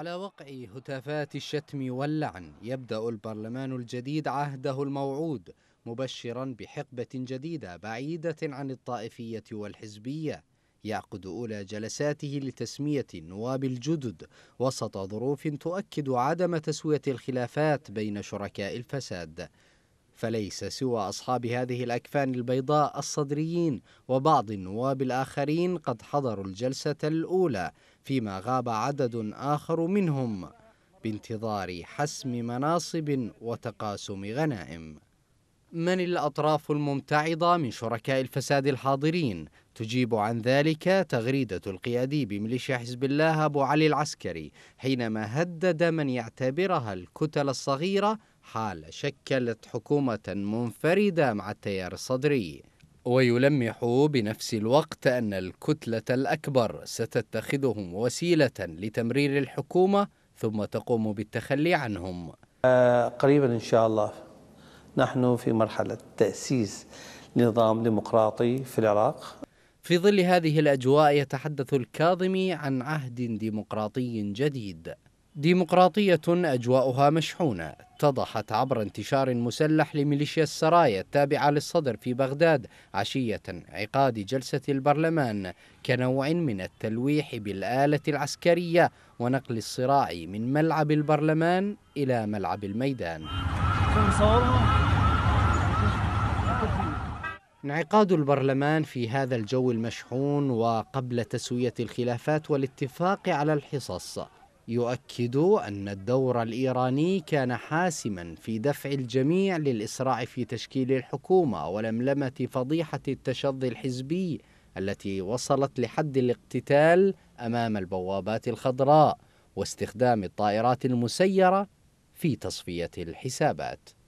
على وقع هتافات الشتم واللعن يبدأ البرلمان الجديد عهده الموعود مبشرا بحقبة جديدة بعيدة عن الطائفية والحزبية يعقد أولى جلساته لتسمية النواب الجدد وسط ظروف تؤكد عدم تسوية الخلافات بين شركاء الفساد فليس سوى أصحاب هذه الأكفان البيضاء الصدريين وبعض النواب الآخرين قد حضروا الجلسة الأولى فيما غاب عدد آخر منهم بانتظار حسم مناصب وتقاسم غنائم من الأطراف الممتعضة من شركاء الفساد الحاضرين تجيب عن ذلك تغريدة القيادي بميليشيا حزب الله أبو علي العسكري حينما هدد من يعتبرها الكتل الصغيرة حال شكلت حكومة منفردة مع التيار الصدري ويلمح بنفس الوقت أن الكتلة الأكبر ستتخذهم وسيلة لتمرير الحكومة ثم تقوم بالتخلي عنهم آه، قريبا إن شاء الله نحن في مرحلة تأسيس نظام ديمقراطي في العراق في ظل هذه الأجواء يتحدث الكاظمي عن عهد ديمقراطي جديد ديمقراطية أجواؤها مشحونة اتضحت عبر انتشار مسلح لميليشيا السرايا التابعة للصدر في بغداد عشية عقاد جلسة البرلمان كنوع من التلويح بالآلة العسكرية ونقل الصراع من ملعب البرلمان إلى ملعب الميدان انعقاد البرلمان في هذا الجو المشحون وقبل تسوية الخلافات والاتفاق على الحصص يؤكد أن الدور الإيراني كان حاسما في دفع الجميع للإسراع في تشكيل الحكومة ولملمة فضيحة التشظي الحزبي التي وصلت لحد الاقتتال أمام البوابات الخضراء واستخدام الطائرات المسيرة في تصفية الحسابات